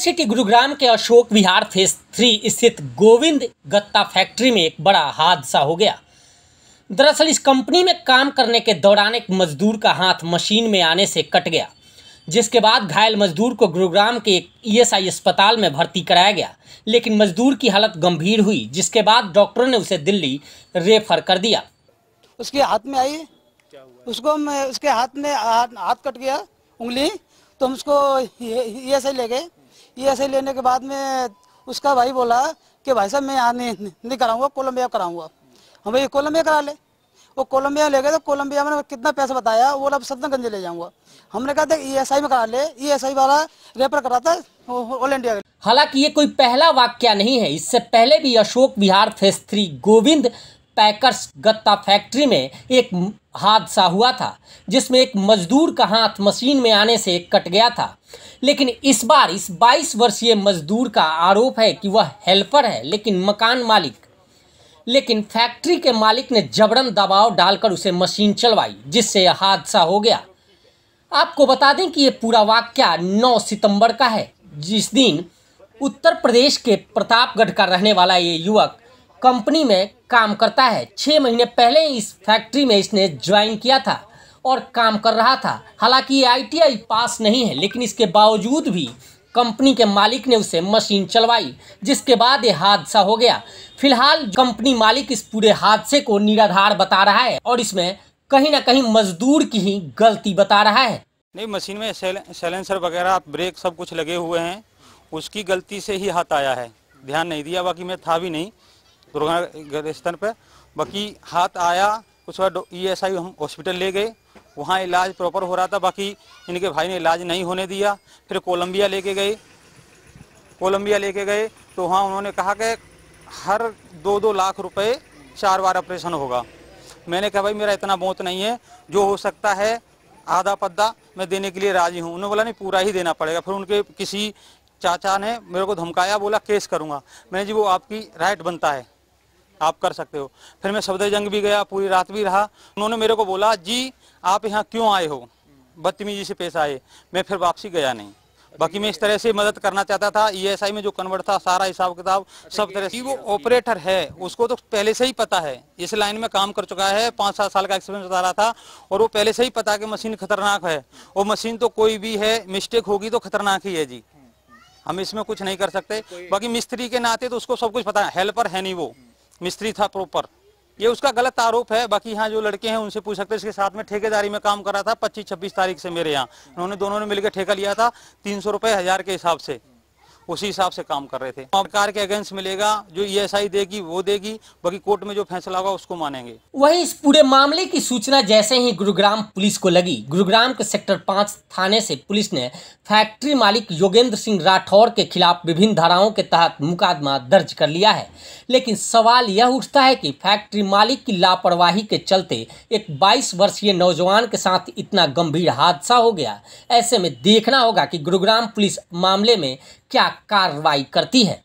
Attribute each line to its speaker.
Speaker 1: city Gurugram के अशोक विहार phase three स्थित गोविंद गत्ता फैक्ट्री में एक बड़ा हादसा हो गया दरअसल इस कंपनी में काम करने के दौरान एक मजदूर का हाथ मशीन में आने से कट गया जिसके बाद घायल मजदूर को गुरुग्राम के एक ईएसआई अस्पताल में भर्ती कराया गया लेकिन मजदूर की हालत गंभीर हुई जिसके बाद डॉक्टरों ने उसे दिल्ली रेफर कर दिया
Speaker 2: उसके हाथ में आई उसको उसके हाथ में हाथ कट गया उंगली तो हम उसको ये, ये ले गए ये ऐसे लेने के बाद में उसका भाई बोला कि भाई साहब मैं यहाँ नहीं नहीं कराऊंगा कोलम्बिया कराऊंगा हम भाई कोलंबिया करा ले वो कोलंबिया ले गए तो कोलम्बिया में कितना पैसा बताया वो अब सदनगंज ले जाऊंगा हमने कहा था ई एस आई में करा ले ई एस आई वाला रेफर कराता
Speaker 1: ऑल इंडिया हालांकि ये कोई पहला वाक्य नहीं है इससे पहले भी अशोक बिहार फेस्त्री गोविंद पैकर्स गत्ता फैक्ट्री में एक हादसा हुआ था जिसमें एक मजदूर का हाथ मशीन में आने से कट गया था लेकिन इस बार इस 22 वर्षीय मजदूर का आरोप है कि वह हेल्पर है लेकिन मकान मालिक लेकिन फैक्ट्री के मालिक ने जबरन दबाव डालकर उसे मशीन चलवाई जिससे यह हादसा हो गया आपको बता दें कि यह पूरा वाक्य 9 सितंबर का है जिस दिन उत्तर प्रदेश के प्रतापगढ़ का रहने वाला ये युवक कंपनी में काम करता है छः महीने पहले इस फैक्ट्री में इसने ज्वाइन किया था और काम कर रहा था हालांकि ये आईटीआई पास नहीं है लेकिन इसके बावजूद भी कंपनी के मालिक ने उसे मशीन चलवाई जिसके बाद ये हादसा हो गया फिलहाल कंपनी मालिक इस पूरे हादसे को निराधार बता रहा है और इसमें कहीं ना कहीं मजदूर की ही गलती बता रहा है
Speaker 3: नहीं मशीन में सैलेंसर वगैरह ब्रेक सब कुछ लगे हुए हैं उसकी गलती से ही हाथ आया है ध्यान नहीं दिया बाकी मैं था भी नहीं दुर्घटना स्थान पर बाकी हाथ आया उस बार ई एस आई हम हॉस्पिटल ले गए वहाँ इलाज प्रॉपर हो रहा था बाकी इनके भाई ने इलाज नहीं होने दिया फिर कोलंबिया लेके गए कोलंबिया लेके गए तो वहाँ उन्होंने कहा कि हर दो दो लाख रुपए चार बार ऑपरेशन होगा मैंने कहा भाई मेरा इतना बहुत नहीं है जो हो सकता है आधा पद्दा मैं देने के लिए राजी हूँ उन्होंने बोला नहीं पूरा ही देना पड़ेगा फिर उनके किसी चाचा ने मेरे को धमकाया बोला केस करूँगा मैंने जी वो आपकी राइट बनता है आप कर सकते हो फिर मैं सफदर जंग भी गया पूरी रात भी रहा उन्होंने मेरे को बोला जी आप यहाँ क्यों आए हो बदतमीजी से पेश आए मैं फिर वापसी गया नहीं बाकी मैं इस तरह से मदद करना चाहता था ईएसआई e में जो कन्वर्ट था सारा हिसाब किताब अच्छा, सब तरह e से वो ऑपरेटर है उसको तो पहले से ही पता है इस लाइन में काम कर चुका है पांच सात साल का एक्सपीरियंस बता रहा था और वो पहले से ही पता कि मशीन खतरनाक है और मशीन तो कोई भी है मिस्टेक होगी तो खतरनाक ही है जी हम इसमें कुछ नहीं कर सकते बाकी मिस्त्री के नाते तो उसको सब कुछ पता है हेल्पर है नहीं वो मिस्त्री था प्रॉपर ये उसका गलत आरोप है बाकी यहाँ जो लड़के हैं उनसे पूछ सकते हैं इसके साथ में ठेकेदारी में काम कर रहा था 25-26 तारीख से मेरे यहाँ उन्होंने दोनों ने मिलकर ठेका लिया था तीन सौ रुपये हज़ार के हिसाब से उसी हिसाब से काम कर रहे थे सरकार के अगेंस्ट मिलेगा जो ईएसआई e देगी वो देगी बाकी कोर्ट में जो फैसला होगा उसको मानेंगे
Speaker 1: वही इस पूरे मामले की सूचना जैसे ही गुरुग्राम पुलिस को लगी गुरुग्राम के सेक्टर पांच थाने से पुलिस ने फैक्ट्री मालिक योगेंद्र सिंह राठौर के खिलाफ विभिन्न धाराओं के तहत मुकदमा दर्ज कर लिया है लेकिन सवाल यह उठता है कि फैक्ट्री मालिक की लापरवाही के चलते एक 22 वर्षीय नौजवान के साथ इतना गंभीर हादसा हो गया ऐसे में देखना होगा कि गुरुग्राम पुलिस मामले में क्या कार्रवाई करती है